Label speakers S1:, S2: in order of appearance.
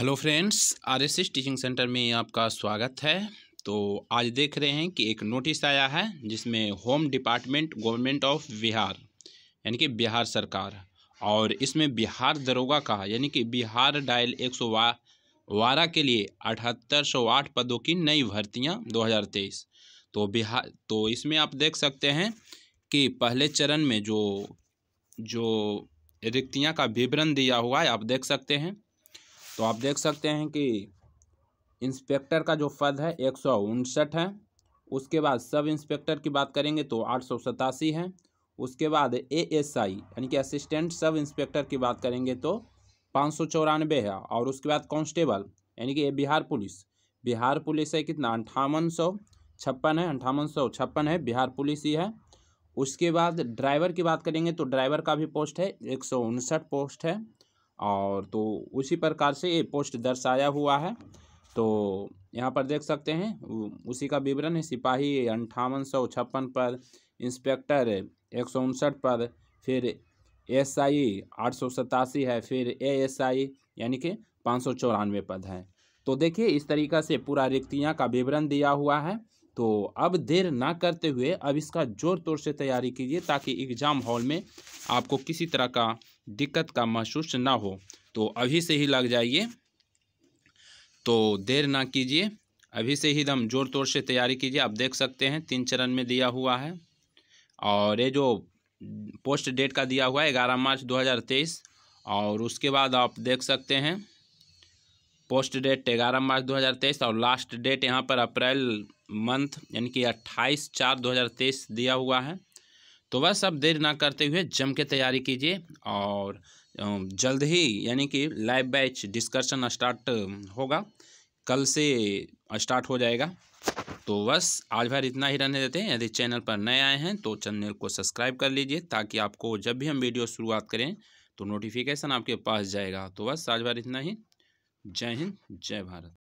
S1: hello friends R S teaching centre में आपका स्वागत है तो आज देख रहे हैं कि एक नोटिस आया है जिसमें home department government of Bihar यानी कि बिहार सरकार और इसमें बिहार दरोगा का यानी कि बिहार डायल एक सौ वा, बारह के लिए अठहत्तर सौ आठ पदों की नई भर्तियां 2023 तो बिहार तो इसमें आप देख सकते हैं कि पहले चरण में जो जो रिक्तियाँ का विवरण दिया हुआ है आप देख सकते हैं तो आप देख सकते हैं कि इंस्पेक्टर का जो पद है एक सौ उनसठ है उसके बाद सब इंस्पेक्टर की बात करेंगे तो आठ सौ सतासी है उसके बाद ए एस आई यानी कि असिस्टेंट सब इंस्पेक्टर की बात करेंगे तो पाँच सौ चौरानवे है और उसके बाद कांस्टेबल यानी कि बिहार पुलिस बिहार पुलिस है कितना अंठावन सौ छप्पन है अंठावन सौ छप्पन है बिहार पुलिस ही है उसके बाद ड्राइवर की बात करेंगे तो ड्राइवर का भी पोस्ट है एक सौ उनसठ पोस्ट है और तो उसी प्रकार से ये पोस्ट दर्शाया हुआ है तो यहाँ पर देख सकते हैं उसी का विवरण है सिपाही अंठावन सौ छप्पन पर इंस्पेक्टर एक सौ उनसठ पर फिर एस आई आठ सौ सतासी है फिर ए एस आई यानी कि पाँच सौ चौरानवे पद है तो देखिए इस तरीका से पूरा रिक्तियाँ का विवरण दिया हुआ है तो अब देर ना करते हुए अब इसका जोर तोर से तैयारी कीजिए ताकि एग्ज़ाम हॉल में आपको किसी तरह का दिक्कत का महसूस ना हो तो अभी से ही लग जाइए तो देर ना कीजिए अभी से ही दम जोर तोर से तैयारी कीजिए आप देख सकते हैं तीन चरण में दिया हुआ है और ये जो पोस्ट डेट का दिया हुआ है ग्यारह मार्च 2023 और उसके बाद आप देख सकते हैं पोस्ट डेट ग्यारह मार्च 2023 और लास्ट डेट यहाँ पर अप्रैल मंथ यानी कि 28 चार 2023 दिया हुआ है तो बस अब देर ना करते हुए जम के तैयारी कीजिए और जल्द ही यानी कि लाइव बैच डिस्कशन स्टार्ट होगा कल से स्टार्ट हो जाएगा तो बस आज भर इतना ही रहने देते हैं यदि चैनल पर नए आए हैं तो चैनल को सब्सक्राइब कर लीजिए ताकि आपको जब भी हम वीडियो शुरुआत करें तो नोटिफिकेशन आपके पास जाएगा तो बस आज भर इतना ही जय हिंद जय भारत